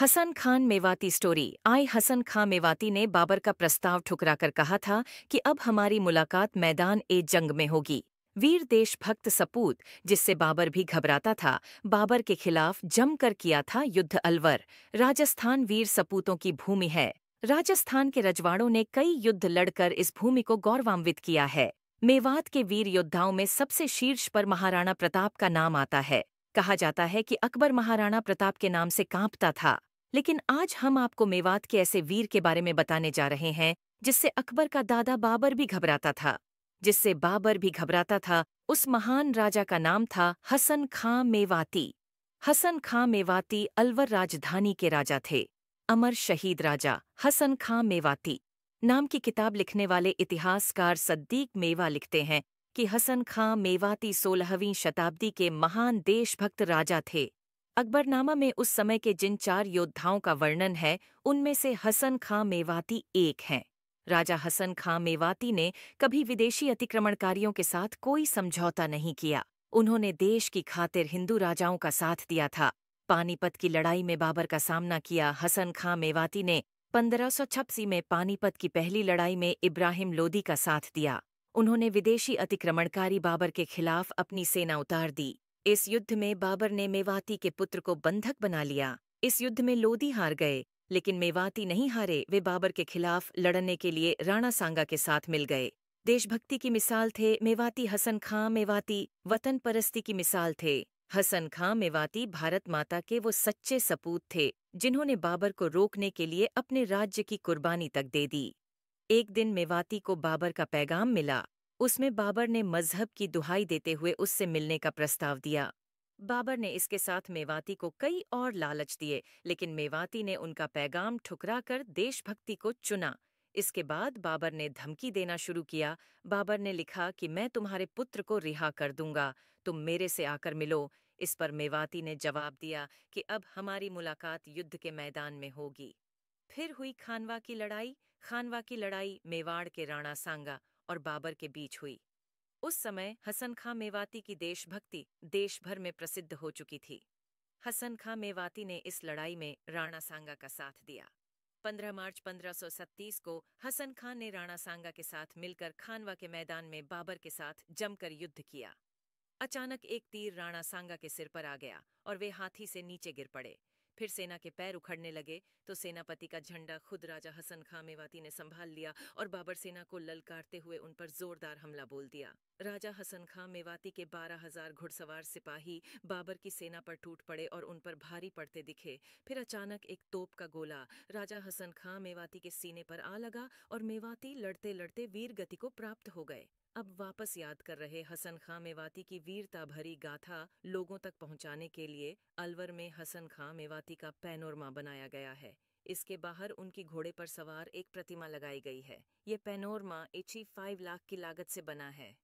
Hasan Khan Mewati story आई हसन खान मेवाती ने बाबर का प्रस्ताव ठुकरा कर कहा था कि अब हमारी मुलाकात मैदान ए जंग में होगी वीर देशभक्त सपूत जिससे बाबर भी घबराता था बाबर के खिलाफ जमकर किया था युद्ध अलवर राजस्थान वीर सपूतों की भूमि है राजस्थान के रजवाड़ों ने कई युद्ध लड़कर इस भूमि को गौरवान्वित किया है मेवात के वीर योद्धाओं में सबसे शीर्ष पर महाराणा प्रताप का नाम आता है कहा जाता है कि अकबर महाराणा प्रताप के नाम से कांपता था लेकिन आज हम आपको मेवात के ऐसे वीर के बारे में बताने जा रहे हैं जिससे अकबर का दादा बाबर भी घबराता था जिससे बाबर भी घबराता था उस महान राजा का नाम था हसन खां मेवाती हसन खां मेवाती अलवर राजधानी के राजा थे अमर शहीद राजा हसन खां मेवाती नाम की किताब लिखने वाले इतिहासकार सद्दीक मेवा लिखते हैं कि हसन खां मेवाती सोलहवीं शताब्दी के महान देशभक्त राजा थे अकबरनामा में उस समय के जिन चार योद्धाओं का वर्णन है उनमें से हसन खां मेवाती एक हैं राजा हसन खां मेवाती ने कभी विदेशी अतिक्रमणकारियों के साथ कोई समझौता नहीं किया उन्होंने देश की खातिर हिंदू राजाओं का साथ दिया था पानीपत की लड़ाई में बाबर का सामना किया हसन खां मेवाती ने पंद्रह में पानीपत की पहली लड़ाई में इब्राहिम लोदी का साथ दिया उन्होंने विदेशी अतिक्रमणकारी बाबर के खिलाफ अपनी सेना उतार दी इस युद्ध में बाबर ने मेवाती के पुत्र को बंधक बना लिया इस युद्ध में लोदी हार गए लेकिन मेवाती नहीं हारे वे बाबर के खिलाफ लड़ने के लिए राणा सांगा के साथ मिल गए देशभक्ति की मिसाल थे मेवाती हसन खां मेवाती वतन परस्ती की मिसाल थे हसन खां मेवाती भारत माता के वो सच्चे सपूत थे जिन्होंने बाबर को रोकने के लिए अपने राज्य की कुर्बानी तक दे दी एक दिन मेवाती को बाबर का पैगाम मिला उसमें बाबर ने मजहब की दुहाई देते हुए उससे मिलने का प्रस्ताव दिया बाबर ने इसके साथ मेवाती को कई और लालच दिए लेकिन मेवाती ने उनका पैगाम ठुकरा कर देशभक्ति को चुना इसके बाद बाबर ने धमकी देना शुरू किया बाबर ने लिखा कि मैं तुम्हारे पुत्र को रिहा कर दूंगा तुम मेरे से आकर मिलो इस पर मेवाती ने जवाब दिया कि अब हमारी मुलाकात युद्ध के मैदान में होगी फिर हुई खानवा की लड़ाई खानवा की लड़ाई मेवाड़ के राणा सांगा और बाबर के बीच हुई उस समय हसन खां मेवाती की देशभक्ति देश भर में प्रसिद्ध हो चुकी थी हसन खां मेवाती ने इस लड़ाई में राणा सांगा का साथ दिया 15 मार्च 1537 को हसन खान ने राणा सांगा के साथ मिलकर खानवा के मैदान में बाबर के साथ जमकर युद्ध किया अचानक एक तीर राणा सांगा के सिर पर आ गया और वे हाथी से नीचे गिर पड़े फिर सेना के पैर उखड़ने लगे तो सेनापति का झंडा खुद राजा हसन खां मेवाती ने संभाल लिया और बाबर सेना को ललकारते हुए उन पर जोरदार हमला बोल दिया राजा हसन खां मेवाती के बारह हजार घुड़सवार सिपाही बाबर की सेना पर टूट पड़े और उन पर भारी पड़ते दिखे फिर अचानक एक तोप का गोला राजा हसन खां मेवाती के सीने पर आ लगा और मेवाती लड़ते लड़ते वीर गति को प्राप्त हो गए अब वापस याद कर रहे हसन खां मेवाती की वीरता भरी गाथा लोगों तक पहुंचाने के लिए अलवर में हसन खां मेवाती प्रजाति का पैनोरमा बनाया गया है इसके बाहर उनकी घोड़े पर सवार एक प्रतिमा लगाई गई है ये पैनोरमा एची फाइव लाख की लागत से बना है